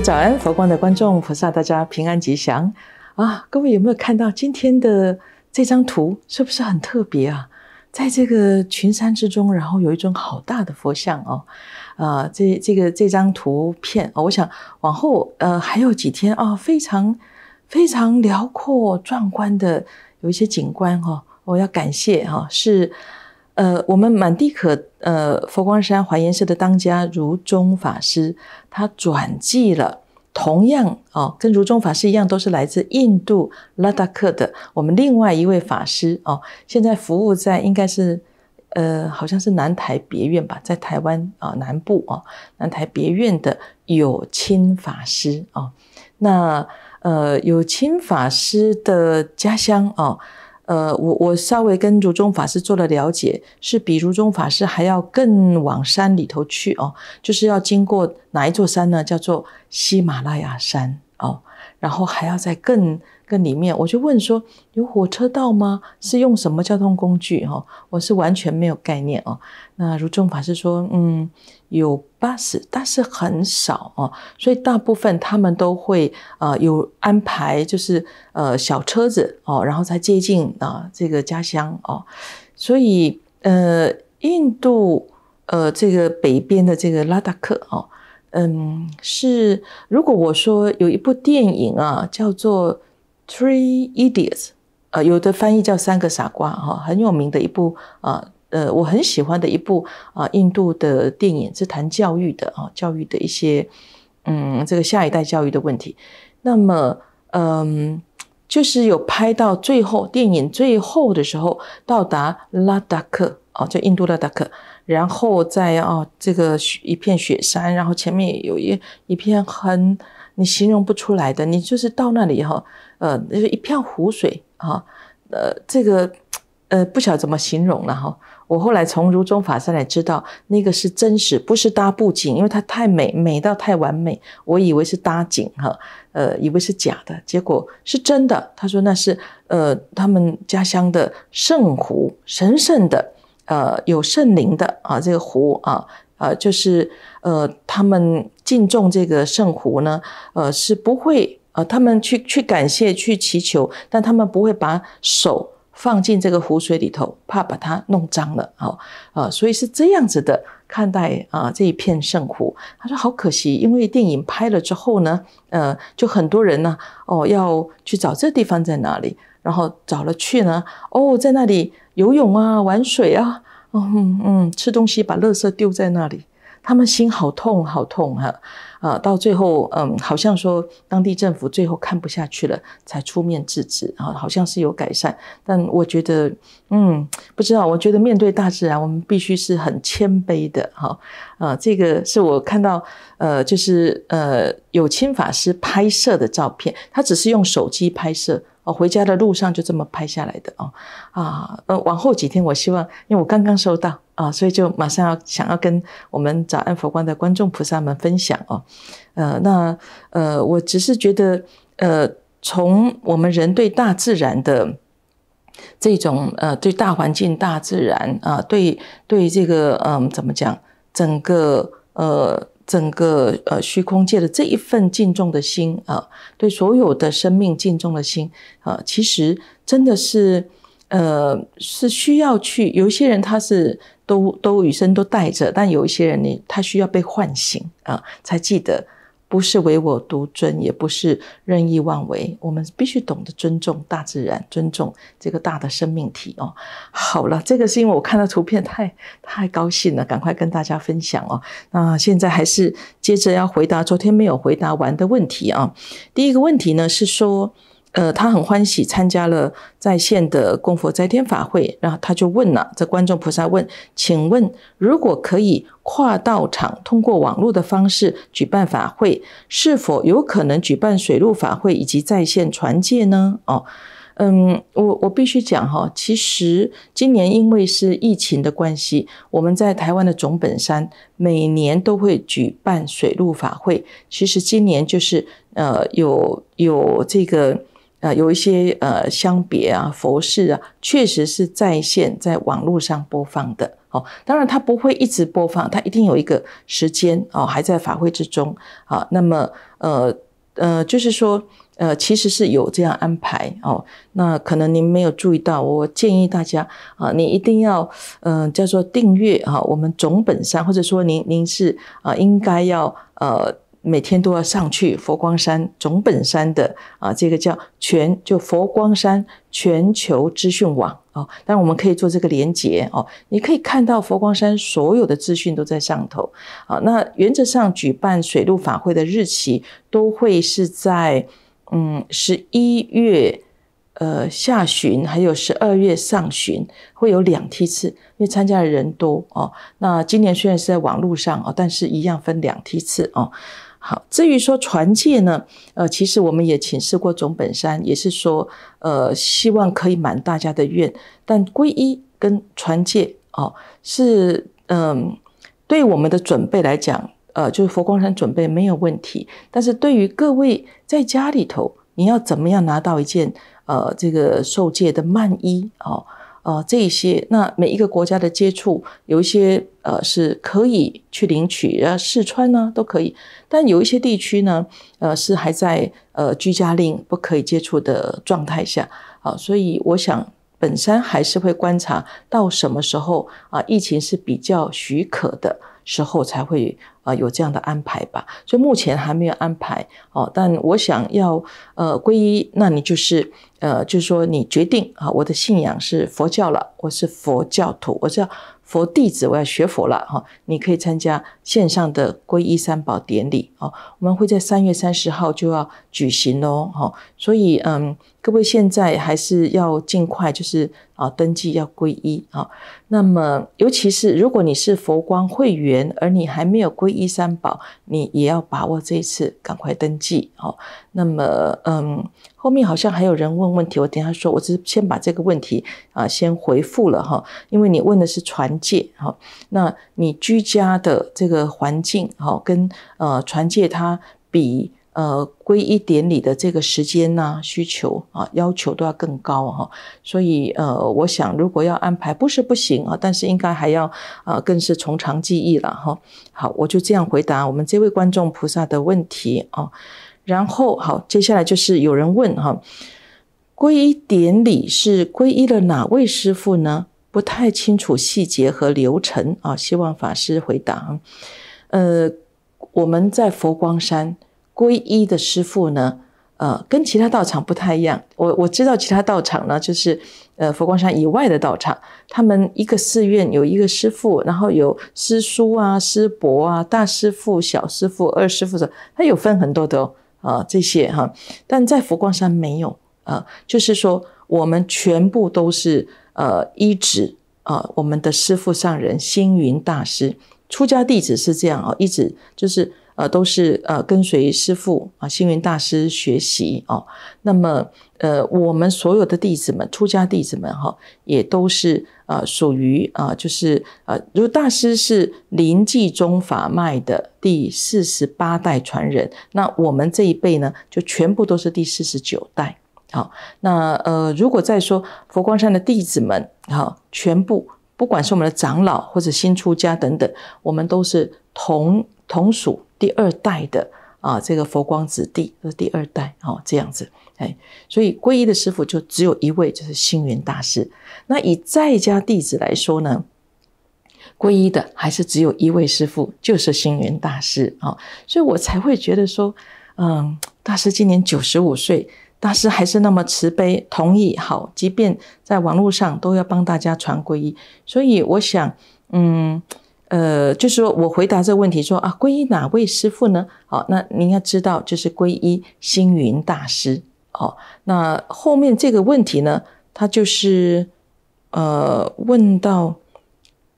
早安，佛光的观众菩萨，大家平安吉祥啊！各位有没有看到今天的这张图？是不是很特别啊？在这个群山之中，然后有一尊好大的佛像哦，啊，这这个这张图片，我想往后呃还有几天啊，非常非常辽阔壮观的有一些景观哈，我要感谢哈是。呃，我们满地可呃佛光山华严寺的当家如宗法师，他转寄了，同样哦，跟如宗法师一样，都是来自印度拉达克的。我们另外一位法师哦，现在服务在应该是呃，好像是南台别院吧，在台湾啊南部哦，南台别院的有亲法师哦，那呃有亲法师的家乡哦。呃，我我稍微跟如宗法师做了了解，是比如宗法师还要更往山里头去哦，就是要经过哪一座山呢？叫做喜马拉雅山哦。然后还要在更更里面，我就问说：有火车道吗？是用什么交通工具？哈，我是完全没有概念哦。那如中法师说，嗯，有巴士，但是很少哦，所以大部分他们都会啊有安排，就是呃小车子哦，然后再接近啊这个家乡哦。所以呃，印度呃这个北边的这个拉达克哦。嗯，是如果我说有一部电影啊，叫做《Three Idiots》，呃，有的翻译叫《三个傻瓜》哈，很有名的一部啊，呃，我很喜欢的一部啊，印度的电影是谈教育的啊，教育的一些嗯，这个下一代教育的问题。那么，嗯，就是有拍到最后电影最后的时候到达拉达克哦，就印度拉达克。然后在啊，这个雪一片雪山，然后前面也有一一片很你形容不出来的，你就是到那里哈，呃，就是一片湖水啊，呃，这个呃不晓得怎么形容了哈。我后来从如中法上来知道，那个是真实，不是搭布景，因为它太美，美到太完美，我以为是搭景哈，呃，以为是假的，结果是真的。他说那是呃他们家乡的圣湖，神圣的。呃，有圣灵的啊，这个湖啊，呃，就是呃，他们敬重这个圣湖呢，呃，是不会呃，他们去去感谢，去祈求，但他们不会把手放进这个湖水里头，怕把它弄脏了，好啊，所以是这样子的看待啊这一片圣湖。他说好可惜，因为电影拍了之后呢，呃，就很多人呢，哦，要去找这地方在哪里。然后找了去呢，哦，在那里游泳啊，玩水啊，嗯嗯，吃东西把垃圾丢在那里，他们心好痛好痛哈，啊，到最后，嗯，好像说当地政府最后看不下去了，才出面制止，啊，好像是有改善，但我觉得，嗯，不知道，我觉得面对大自然，我们必须是很谦卑的哈，啊，这个是我看到，呃，就是呃，有清法师拍摄的照片，他只是用手机拍摄。哦，回家的路上就这么拍下来的哦，啊，呃，往后几天我希望，因为我刚刚收到啊，所以就马上要想要跟我们早安佛光的观众菩萨们分享哦，呃，那呃，我只是觉得，呃，从我们人对大自然的这种呃，对大环境、大自然啊，对对这个嗯，怎么讲，整个呃。整个呃虚空界的这一份敬重的心啊，对所有的生命敬重的心啊，其实真的是呃是需要去，有一些人他是都都与生都带着，但有一些人呢，他需要被唤醒啊，才记得。不是唯我独尊，也不是任意妄为，我们必须懂得尊重大自然，尊重这个大的生命体哦。好了，这个是因为我看到图片，太太高兴了，赶快跟大家分享哦。那现在还是接着要回答昨天没有回答完的问题啊。第一个问题呢是说。呃，他很欢喜参加了在线的供佛斋天法会，然后他就问了这观众菩萨问，请问如果可以跨道场通过网络的方式举办法会，是否有可能举办水陆法会以及在线传戒呢？哦，嗯，我我必须讲哈，其实今年因为是疫情的关系，我们在台湾的总本山每年都会举办水陆法会，其实今年就是呃有有这个。呃，有一些呃，相别啊，佛事啊，确实是在线在网络上播放的。哦。当然它不会一直播放，它一定有一个时间哦，还在法会之中啊。那么呃呃，就是说呃，其实是有这样安排哦。那可能您没有注意到，我建议大家啊，你一定要嗯，叫做订阅啊。我们总本上，或者说您您是啊，应该要呃。每天都要上去佛光山总本山的啊，这个叫全就佛光山全球资讯网啊，但我们可以做这个连接哦，你可以看到佛光山所有的资讯都在上头啊。那原则上举办水陆法会的日期都会是在嗯十一月呃下旬，还有十二月上旬会有两梯次，因为参加的人多哦。那今年虽然是在网络上啊，但是一样分两梯次哦。好，至于说传戒呢，呃，其实我们也请示过总本山，也是说，呃，希望可以满大家的愿。但皈依跟传戒哦，是嗯，对我们的准备来讲，呃，就是佛光山准备没有问题。但是对于各位在家里头，你要怎么样拿到一件呃这个受戒的缦衣哦？呃，这一些那每一个国家的接触有一些呃是可以去领取啊试穿呢都可以，但有一些地区呢呃是还在呃居家令不可以接触的状态下啊，所以我想本山还是会观察到什么时候啊疫情是比较许可的。时候才会啊有这样的安排吧，所以目前还没有安排哦。但我想要呃皈依，那你就是呃，就是说你决定啊，我的信仰是佛教了，我是佛教徒，我是。佛弟子，我要学佛了哈！你可以参加线上的皈依三宝典礼哦，我们会在三月三十号就要举行喽哈！所以嗯，各位现在还是要尽快就是啊登记要皈依啊。那么尤其是如果你是佛光会员，而你还没有皈依三宝，你也要把握这一次，赶快登记哦。那么嗯。后面好像还有人问问题，我等下说，我只是先把这个问题啊先回复了哈，因为你问的是传戒，哈，那你居家的这个环境哈，跟呃传戒它比，呃皈依典礼的这个时间呐、需求啊、要求都要更高哈，所以呃，我想如果要安排不是不行啊，但是应该还要啊，更是从长计议了哈。好，我就这样回答我们这位观众菩萨的问题啊。然后好，接下来就是有人问哈，皈依典礼是皈依了哪位师傅呢？不太清楚细节和流程啊，希望法师回答。呃，我们在佛光山皈依的师傅呢，呃，跟其他道场不太一样。我我知道其他道场呢，就是呃佛光山以外的道场，他们一个寺院有一个师傅，然后有师叔啊、师伯啊、大师傅、小师傅、二师傅的，他有分很多的哦。啊，这些哈，但在佛光山没有啊，就是说我们全部都是呃一直啊，我们的师父上人星云大师出家弟子是这样啊，一直就是。呃，都是呃跟随师父啊，星云大师学习哦。那么，呃，我们所有的弟子们，出家弟子们哈，也都是呃属于啊，就是呃，如大师是临济宗法脉的第四十八代传人，那我们这一辈呢，就全部都是第四十九代。好，那呃，如果再说佛光山的弟子们哈，全部不管是我们的长老或者新出家等等，我们都是同同属。第二代的啊，这个佛光子弟是第二代哦，这样子哎，所以皈依的师傅就只有一位，就是星云大师。那以在家弟子来说呢，皈依的还是只有一位师傅，就是星云大师啊。所以我才会觉得说，嗯，大师今年九十五岁，大师还是那么慈悲，同意好，即便在网络上都要帮大家传皈依。所以我想，嗯。呃，就是说我回答这个问题说啊，皈依哪位师父呢？好，那您要知道，就是皈依星云大师。哦，那后面这个问题呢，他就是呃，问到，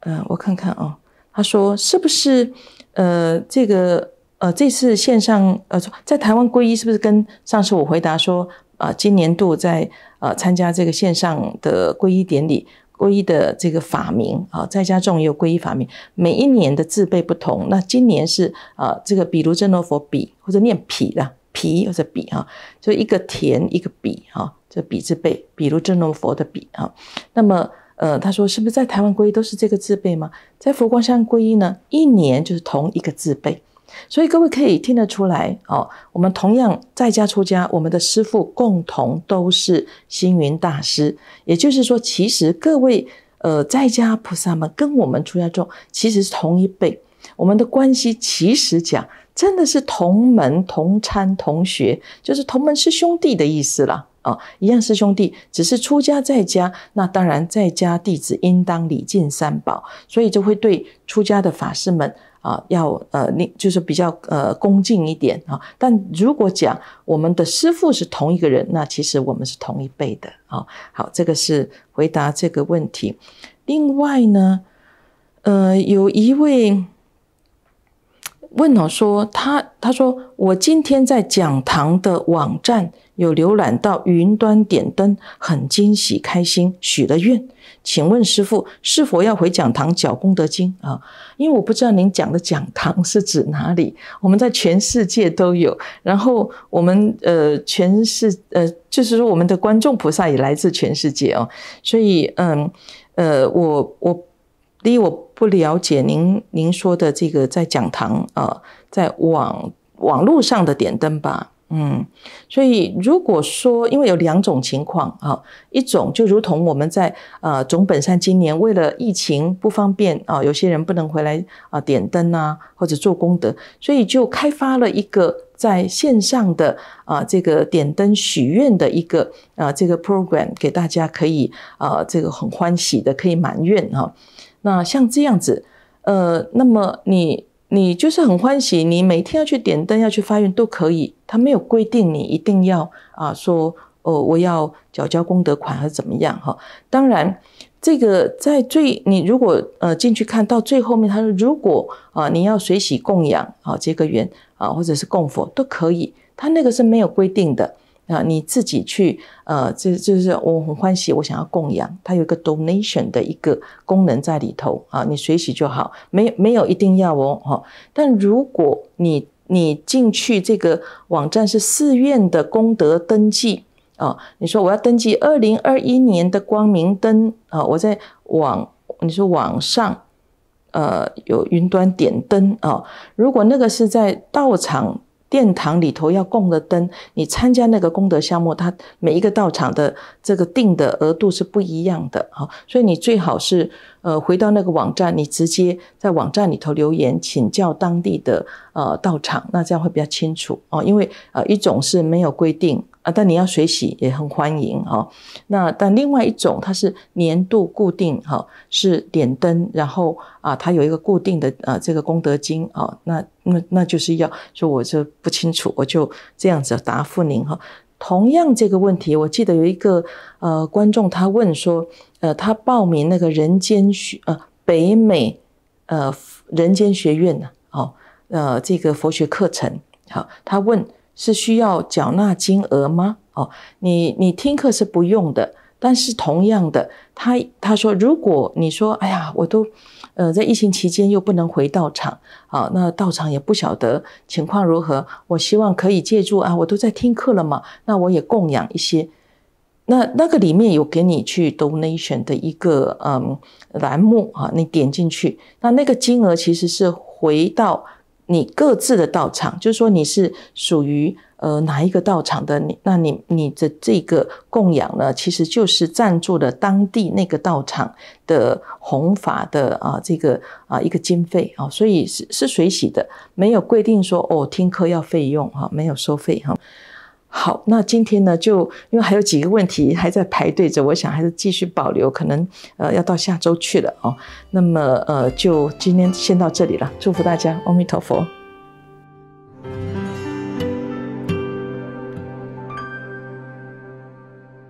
嗯，我看看啊，他说是不是呃，这个呃，这次线上呃，在台湾皈依是不是跟上次我回答说啊，今年度在呃参加这个线上的皈依典礼。皈依的这个法名啊，在家众也有皈依法名，每一年的字背不同。那今年是啊，这个比如真如佛比或者念比的比或者比啊，就一个田一个比啊，这比字背，比如真如佛的比啊。那么呃，他说是不是在台湾皈依都是这个字背吗？在佛光山皈依呢，一年就是同一个字背。所以各位可以听得出来哦，我们同样在家出家，我们的师父共同都是星云大师。也就是说，其实各位呃在家菩萨们跟我们出家众其实是同一辈，我们的关系其实讲真的是同门同参同学，就是同门师兄弟的意思了啊，一样师兄弟，只是出家在家，那当然在家弟子应当礼敬三宝，所以就会对出家的法师们。啊，要呃，你就是比较呃恭敬一点啊。但如果讲我们的师傅是同一个人，那其实我们是同一辈的。啊。好，这个是回答这个问题。另外呢，呃，有一位。问我说：“他他说我今天在讲堂的网站有浏览到云端点灯，很惊喜开心，许了愿。请问师父是否要回讲堂缴功德金啊？因为我不知道您讲的讲堂是指哪里，我们在全世界都有。然后我们呃，全是呃，就是说我们的观众菩萨也来自全世界哦。所以嗯呃，我我。”第一，我不了解您您说的这个在讲堂啊，在网网络上的点灯吧，嗯，所以如果说，因为有两种情况啊，一种就如同我们在呃总本山今年为了疫情不方便啊，有些人不能回来啊点灯啊，或者做功德，所以就开发了一个在线上的啊这个点灯许愿的一个啊这个 program 给大家可以啊这个很欢喜的可以满愿啊。那像这样子，呃，那么你你就是很欢喜，你每天要去点灯，要去发愿都可以，他没有规定你一定要啊说哦，我要缴交功德款还是怎么样哈？当然，这个在最你如果呃进去看到最后面，他说如果啊你要水洗供养啊这个缘啊或者是供佛都可以，他那个是没有规定的。啊，你自己去，呃，这就是我很欢喜，我想要供养，它有一个 donation 的一个功能在里头啊，你随喜就好，没没有一定要哦，哈。但如果你你进去这个网站是寺院的功德登记啊，你说我要登记二零二一年的光明灯啊，我在网你说网上呃有云端点灯啊，如果那个是在道场。殿堂里头要供的灯，你参加那个功德项目，它每一个道场的这个定的额度是不一样的，哈，所以你最好是呃回到那个网站，你直接在网站里头留言请教当地的呃道场，那这样会比较清楚哦，因为呃一种是没有规定。啊，但你要水洗也很欢迎哈。那但另外一种，它是年度固定哈，是点灯，然后啊，它有一个固定的啊这个功德金啊。那那那就是要，所以我就不清楚，我就这样子答复您哈。同样这个问题，我记得有一个呃观众他问说，呃，他报名那个人间学呃北美呃人间学院呢，哦，呃这个佛学课程好，他问。是需要缴纳金额吗？哦，你你听课是不用的，但是同样的，他他说如果你说，哎呀，我都，呃，在疫情期间又不能回道场啊，那道场也不晓得情况如何，我希望可以借助啊，我都在听课了嘛，那我也供养一些，那那个里面有给你去 donation 的一个嗯栏目啊，你点进去，那那个金额其实是回到。你各自的道场，就是说你是属于呃哪一个道场的，你那你你的这个供养呢，其实就是赞助了当地那个道场的弘法的啊这个啊一个经费啊，所以是是随喜的，没有规定说哦听课要费用哈，没有收费哈。好，那今天呢，就因为还有几个问题还在排队着，我想还是继续保留，可能呃要到下周去了哦。那么呃，就今天先到这里了，祝福大家，阿弥陀佛。